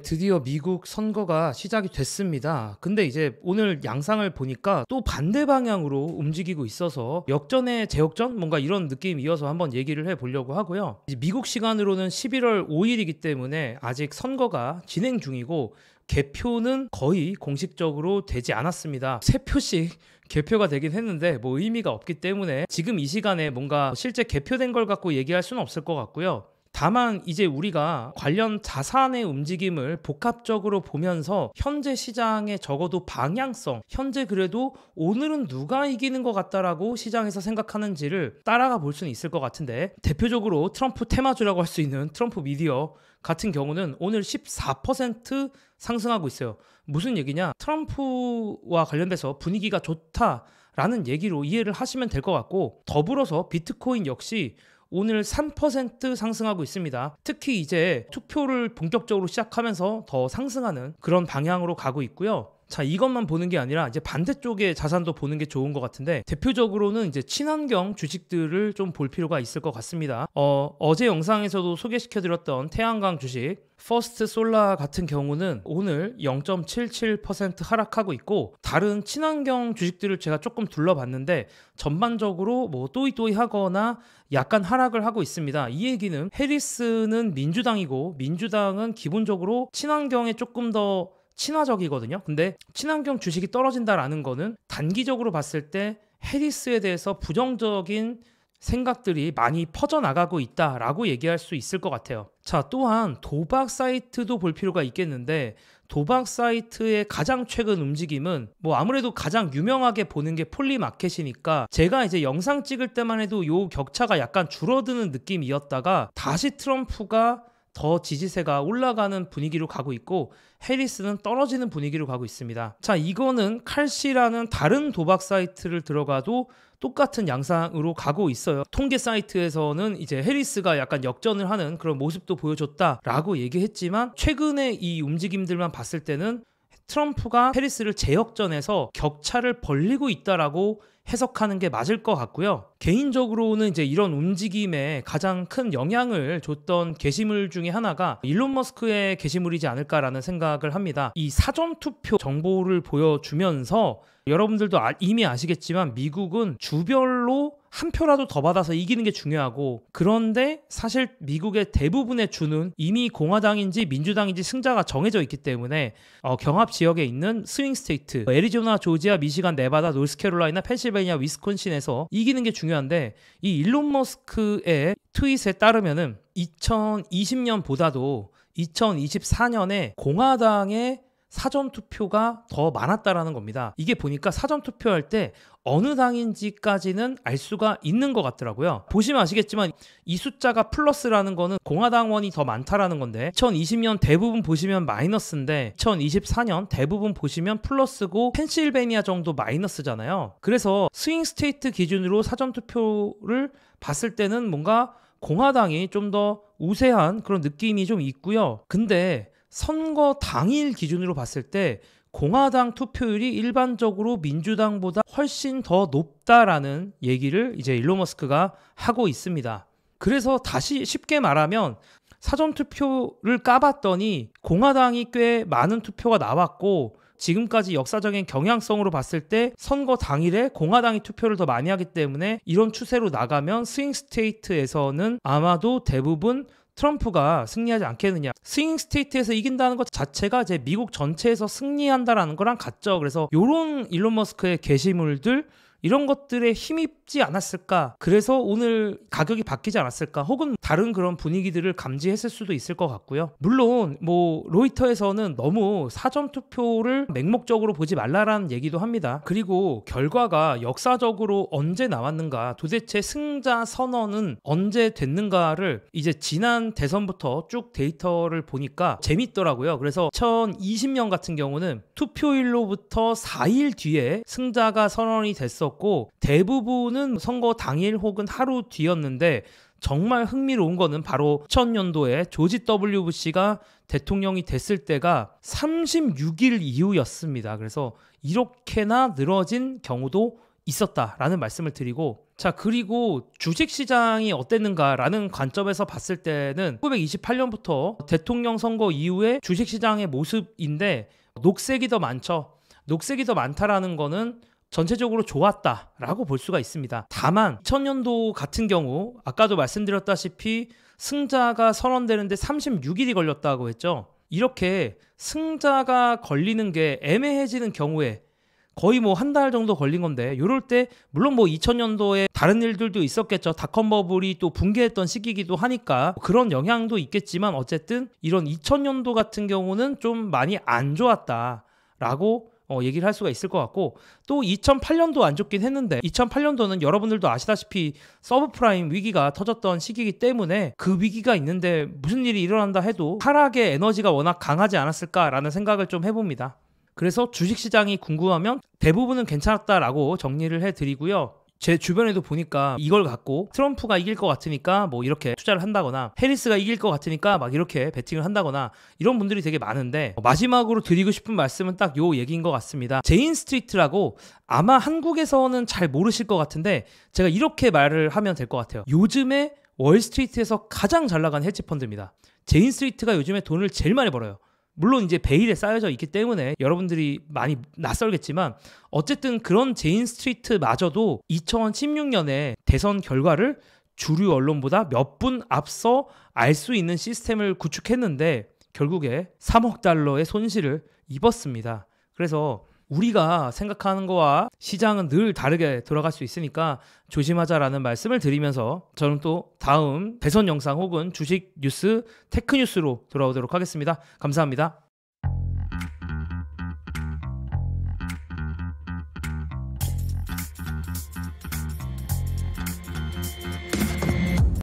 드디어 미국 선거가 시작이 됐습니다. 근데 이제 오늘 양상을 보니까 또 반대 방향으로 움직이고 있어서 역전의 재역전 뭔가 이런 느낌이어서 한번 얘기를 해 보려고 하고요. 미국 시간으로는 11월 5일이기 때문에 아직 선거가 진행 중이고 개표는 거의 공식적으로 되지 않았습니다. 세 표씩 개표가 되긴 했는데 뭐 의미가 없기 때문에 지금 이 시간에 뭔가 실제 개표된 걸 갖고 얘기할 수는 없을 것 같고요. 다만 이제 우리가 관련 자산의 움직임을 복합적으로 보면서 현재 시장의 적어도 방향성, 현재 그래도 오늘은 누가 이기는 것 같다라고 시장에서 생각하는지를 따라가 볼 수는 있을 것 같은데 대표적으로 트럼프 테마주라고 할 수 있는 트럼프 미디어 같은 경우는 오늘 14% 상승하고 있어요. 무슨 얘기냐? 트럼프와 관련돼서 분위기가 좋다라는 얘기로 이해를 하시면 될 것 같고 더불어서 비트코인 역시 오늘 3% 상승하고 있습니다. 특히 이제 투표를 본격적으로 시작하면서 더 상승하는 그런 방향으로 가고 있고요. 자 이것만 보는 게 아니라 이제 반대쪽의 자산도 보는 게 좋은 것 같은데 대표적으로는 이제 친환경 주식들을 좀 볼 필요가 있을 것 같습니다. 어, 어제 영상에서도 소개시켜드렸던 태양광 주식 퍼스트 솔라 같은 경우는 오늘 0.77% 하락하고 있고 다른 친환경 주식들을 제가 조금 둘러봤는데 전반적으로 뭐 또이또이 하거나 약간 하락을 하고 있습니다. 이 얘기는 해리스는 민주당이고 민주당은 기본적으로 친환경에 조금 더 친화적이거든요. 근데 친환경 주식이 떨어진다라는 거는 단기적으로 봤을 때해리스에 대해서 부정적인 생각들이 많이 퍼져나가고 있다라고 얘기할 수 있을 것 같아요. 자, 또한 도박 사이트도 볼 필요가 있겠는데 도박 사이트의 가장 최근 움직임은 뭐 아무래도 가장 유명하게 보는 게 폴리마켓이니까 제가 이제 영상 찍을 때만 해도 요 격차가 약간 줄어드는 느낌이었다가 다시 트럼프가 더 지지세가 올라가는 분위기로 가고 있고 해리스는 떨어지는 분위기로 가고 있습니다. 자, 이거는 칼시라는 다른 도박 사이트를 들어가도 똑같은 양상으로 가고 있어요. 통계 사이트에서는 이제 해리스가 약간 역전을 하는 그런 모습도 보여줬다라고 얘기했지만 최근에이 움직임들만 봤을 때는 트럼프가 페리스를 재역전해서 격차를 벌리고 있다라고 해석하는 게 맞을 것 같고요. 개인적으로는 이제 이런 움직임에 가장 큰 영향을 줬던 게시물 중에 하나가 일론 머스크의 게시물이지 않을까라는 생각을 합니다. 이 사전 투표 정보를 보여주면서 여러분들도 아, 이미 아시겠지만 미국은 주별로 한 표라도 더 받아서 이기는 게 중요하고 그런데 사실 미국의 대부분의 주는 이미 공화당인지 민주당인지 승자가 정해져 있기 때문에 어, 경합 지역에 있는 스윙 스테이트 애리조나, 조지아, 미시간, 네바다, 노스캐롤라이나, 펜실베니아, 위스콘신에서 이기는 게 중요한데 이 일론 머스크의 트윗에 따르면은 2020년보다도 2024년에 공화당의 사전 투표가 더 많았다라는 겁니다. 이게 보니까 사전 투표할 때 어느 당인지까지는 알 수가 있는 것 같더라고요. 보시면 아시겠지만 이 숫자가 플러스라는 거는 공화당원이 더 많다라는 건데 2020년 대부분 보시면 마이너스인데 2024년 대부분 보시면 플러스고 펜실베니아 정도 마이너스잖아요. 그래서 스윙 스테이트 기준으로 사전 투표를 봤을 때는 뭔가 공화당이 좀 더 우세한 그런 느낌이 좀 있고요. 근데 선거 당일 기준으로 봤을 때 공화당 투표율이 일반적으로 민주당보다 훨씬 더 높다라는 얘기를 이제 일론 머스크가 하고 있습니다. 그래서 다시 쉽게 말하면 사전 투표를 까봤더니 공화당이 꽤 많은 투표가 나왔고 지금까지 역사적인 경향성으로 봤을 때 선거 당일에 공화당이 투표를 더 많이 하기 때문에 이런 추세로 나가면 스윙 스테이트에서는 아마도 대부분 트럼프가 승리하지 않겠느냐. 스윙 스테이트에서 이긴다는 것 자체가 제 미국 전체에서 승리한다라는 거랑 같죠. 그래서 요런 일론 머스크의 게시물들 이런 것들에 힘입지 않았을까? 그래서 오늘 가격이 바뀌지 않았을까? 혹은 다른 그런 분위기들을 감지했을 수도 있을 것 같고요. 물론 뭐 로이터에서는 너무 사전 투표를 맹목적으로 보지 말라라는 얘기도 합니다. 그리고 결과가 역사적으로 언제 나왔는가? 도대체 승자 선언은 언제 됐는가를 이제 지난 대선부터 쭉 데이터를 보니까 재밌더라고요. 그래서 2020년 같은 경우는 투표일로부터 4일 뒤에 승자가 선언이 됐어 있었고 대부분은 선거 당일 혹은 하루 뒤였는데 정말 흥미로운 거는 바로 2000년도에 조지 W 부시가 대통령이 됐을 때가 36일 이후였습니다. 그래서 이렇게나 늘어진 경우도 있었다라는 말씀을 드리고 자 그리고 주식 시장이 어땠는가라는 관점에서 봤을 때는 1928년부터 대통령 선거 이후에 주식 시장의 모습인데 녹색이 더 많죠. 녹색이 더 많다라는 거는 전체적으로 좋았다라고 볼 수가 있습니다. 다만 2000년도 같은 경우 아까도 말씀드렸다시피 승자가 선언되는데 36일이 걸렸다고 했죠. 이렇게 승자가 걸리는 게 애매해지는 경우에 거의 뭐 한 달 정도 걸린 건데 이럴때 물론 뭐 2000년도에 다른 일들도 있었겠죠. 닷컴 버블이 또 붕괴했던 시기이기도 하니까 그런 영향도 있겠지만 어쨌든 이런 2000년도 같은 경우는 좀 많이 안 좋았다라고 어, 얘기를 할 수가 있을 것 같고 또 2008년도 안 좋긴 했는데 2008년도는 여러분들도 아시다시피 서브프라임 위기가 터졌던 시기이기 때문에 그 위기가 있는데 무슨 일이 일어난다 해도 하락의 에너지가 워낙 강하지 않았을까라는 생각을 좀 해봅니다. 그래서 주식시장이 궁금하면 대부분은 괜찮았다라고 정리를 해드리고요. 제 주변에도 보니까 이걸 갖고 트럼프가 이길 것 같으니까 뭐 이렇게 투자를 한다거나 해리스가 이길 것 같으니까 막 이렇게 베팅을 한다거나 이런 분들이 되게 많은데 어, 마지막으로 드리고 싶은 말씀은 딱 요 얘기인 것 같습니다. 제인 스트리트라고 아마 한국에서는 잘 모르실 것 같은데 제가 이렇게 말을 하면 될 것 같아요. 요즘에 월스트리트에서 가장 잘 나간 헤지펀드입니다. 제인 스트리트가 요즘에 돈을 제일 많이 벌어요. 물론 이제 베일에 쌓여져 있기 때문에 여러분들이 많이 낯설겠지만 어쨌든 그런 제인 스트리트마저도 2016년에 대선 결과를 주류 언론보다 몇 분 앞서 알 수 있는 시스템을 구축했는데 결국에 3억 달러의 손실을 입었습니다. 그래서 우리가 생각하는 거와 시장은 늘 다르게 돌아갈 수 있으니까 조심하자라는 말씀을 드리면서 저는 또 다음 대선 영상 혹은 주식 뉴스, 테크 뉴스로 돌아오도록 하겠습니다. 감사합니다.